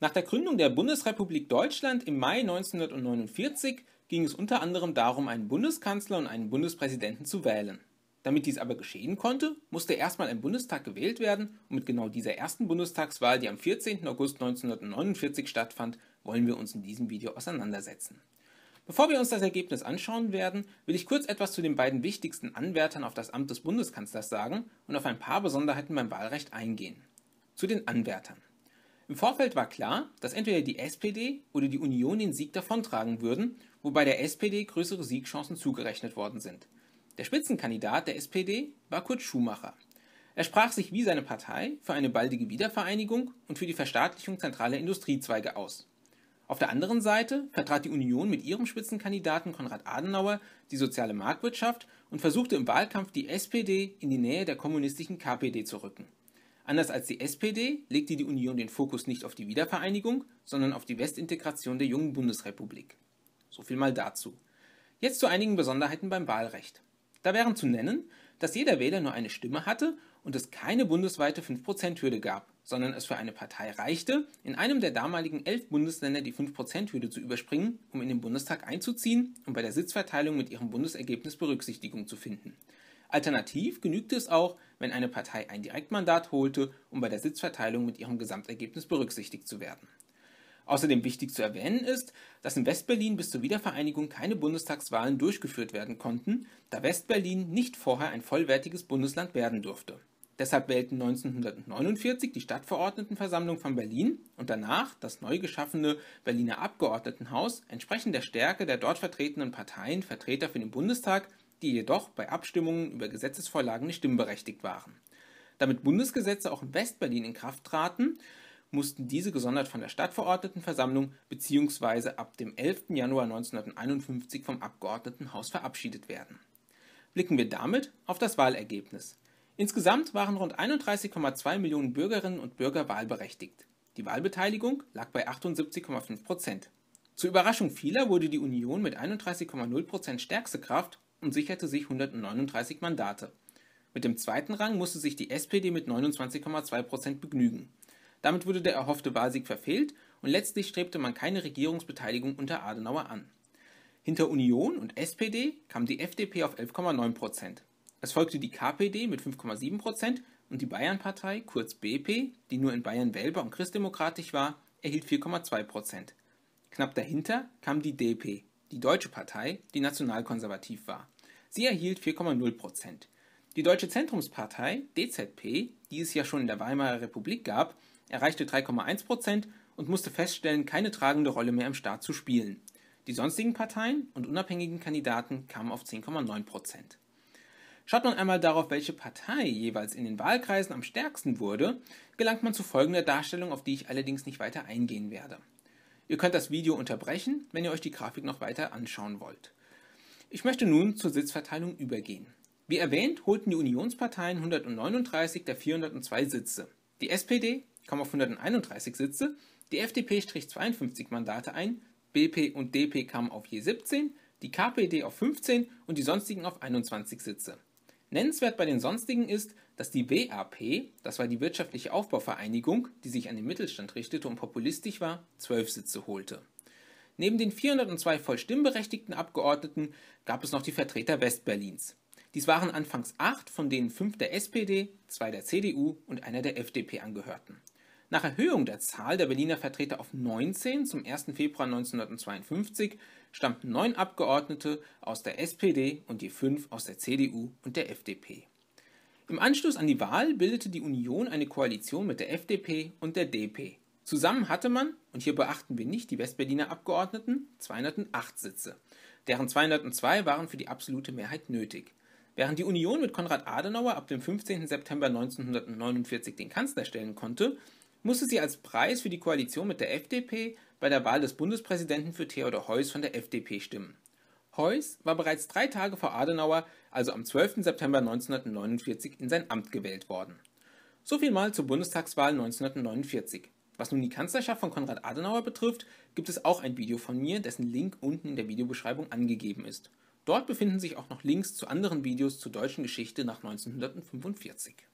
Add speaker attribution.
Speaker 1: Nach der Gründung der Bundesrepublik Deutschland im Mai 1949 ging es unter anderem darum, einen Bundeskanzler und einen Bundespräsidenten zu wählen. Damit dies aber geschehen konnte, musste erstmal ein Bundestag gewählt werden und mit genau dieser ersten Bundestagswahl, die am 14. August 1949 stattfand, wollen wir uns in diesem Video auseinandersetzen. Bevor wir uns das Ergebnis anschauen werden, will ich kurz etwas zu den beiden wichtigsten Anwärtern auf das Amt des Bundeskanzlers sagen und auf ein paar Besonderheiten beim Wahlrecht eingehen. Zu den Anwärtern. Im Vorfeld war klar, dass entweder die SPD oder die Union den Sieg davontragen würden, wobei der SPD größere Siegchancen zugerechnet worden sind. Der Spitzenkandidat der SPD war Kurt Schumacher. Er sprach sich wie seine Partei für eine baldige Wiedervereinigung und für die Verstaatlichung zentraler Industriezweige aus. Auf der anderen Seite vertrat die Union mit ihrem Spitzenkandidaten Konrad Adenauer die soziale Marktwirtschaft und versuchte im Wahlkampf die SPD in die Nähe der kommunistischen KPD zu rücken. Anders als die SPD legte die Union den Fokus nicht auf die Wiedervereinigung, sondern auf die Westintegration der jungen Bundesrepublik. So viel mal dazu. Jetzt zu einigen Besonderheiten beim Wahlrecht. Da wären zu nennen, dass jeder Wähler nur eine Stimme hatte und es keine bundesweite 5%-Hürde gab, sondern es für eine Partei reichte, in einem der damaligen elf Bundesländer die 5%-Hürde zu überspringen, um in den Bundestag einzuziehen und bei der Sitzverteilung mit ihrem Bundesergebnis Berücksichtigung zu finden. Alternativ genügte es auch, wenn eine Partei ein Direktmandat holte, um bei der Sitzverteilung mit ihrem Gesamtergebnis berücksichtigt zu werden. Außerdem wichtig zu erwähnen ist, dass in Westberlin bis zur Wiedervereinigung keine Bundestagswahlen durchgeführt werden konnten, da Westberlin nicht vorher ein vollwertiges Bundesland werden durfte. Deshalb wählten 1949 die Stadtverordnetenversammlung von Berlin und danach das neu geschaffene Berliner Abgeordnetenhaus entsprechend der Stärke der dort vertretenen Parteien Vertreter für den Bundestag die jedoch bei Abstimmungen über Gesetzesvorlagen nicht stimmberechtigt waren. Damit Bundesgesetze auch in Westberlin in Kraft traten, mussten diese gesondert von der Stadtverordnetenversammlung bzw. ab dem 11. Januar 1951 vom Abgeordnetenhaus verabschiedet werden. Blicken wir damit auf das Wahlergebnis. Insgesamt waren rund 31,2 Millionen Bürgerinnen und Bürger wahlberechtigt. Die Wahlbeteiligung lag bei 78,5 Prozent. Zur Überraschung vieler wurde die Union mit 31,0 Prozent stärkste Kraft und sicherte sich 139 Mandate. Mit dem zweiten Rang musste sich die SPD mit 29,2 begnügen. Damit wurde der erhoffte Wahlsieg verfehlt und letztlich strebte man keine Regierungsbeteiligung unter Adenauer an. Hinter Union und SPD kam die FDP auf 11,9 Es folgte die KPD mit 5,7 und die Bayernpartei, kurz BP, die nur in Bayern wählbar und christdemokratisch war, erhielt 4,2 Knapp dahinter kam die DP die Deutsche Partei, die nationalkonservativ war. Sie erhielt 4,0 Prozent. Die Deutsche Zentrumspartei, DZP, die es ja schon in der Weimarer Republik gab, erreichte 3,1 Prozent und musste feststellen, keine tragende Rolle mehr im Staat zu spielen. Die sonstigen Parteien und unabhängigen Kandidaten kamen auf 10,9 Prozent. Schaut man einmal darauf, welche Partei jeweils in den Wahlkreisen am stärksten wurde, gelangt man zu folgender Darstellung, auf die ich allerdings nicht weiter eingehen werde. Ihr könnt das Video unterbrechen, wenn ihr euch die Grafik noch weiter anschauen wollt. Ich möchte nun zur Sitzverteilung übergehen. Wie erwähnt, holten die Unionsparteien 139 der 402 Sitze. Die SPD kam auf 131 Sitze, die FDP strich 52 Mandate ein, BP und DP kamen auf je 17, die KPD auf 15 und die sonstigen auf 21 Sitze. Nennenswert bei den sonstigen ist, dass die WAP, das war die Wirtschaftliche Aufbauvereinigung, die sich an den Mittelstand richtete und populistisch war, zwölf Sitze holte. Neben den 402 voll stimmberechtigten Abgeordneten gab es noch die Vertreter Westberlins. Dies waren anfangs acht, von denen fünf der SPD, zwei der CDU und einer der FDP angehörten. Nach Erhöhung der Zahl der Berliner Vertreter auf 19 zum 1. Februar 1952 stammten neun Abgeordnete aus der SPD und je fünf aus der CDU und der FDP. Im Anschluss an die Wahl bildete die Union eine Koalition mit der FDP und der DP. Zusammen hatte man, und hier beachten wir nicht die Westberliner Abgeordneten, 208 Sitze, deren 202 waren für die absolute Mehrheit nötig. Während die Union mit Konrad Adenauer ab dem 15. September 1949 den Kanzler stellen konnte, musste sie als Preis für die Koalition mit der FDP bei der Wahl des Bundespräsidenten für Theodor Heuss von der FDP stimmen. Heuss war bereits drei Tage vor Adenauer, also am 12. September 1949, in sein Amt gewählt worden. So viel mal zur Bundestagswahl 1949. Was nun die Kanzlerschaft von Konrad Adenauer betrifft, gibt es auch ein Video von mir, dessen Link unten in der Videobeschreibung angegeben ist. Dort befinden sich auch noch Links zu anderen Videos zur deutschen Geschichte nach 1945.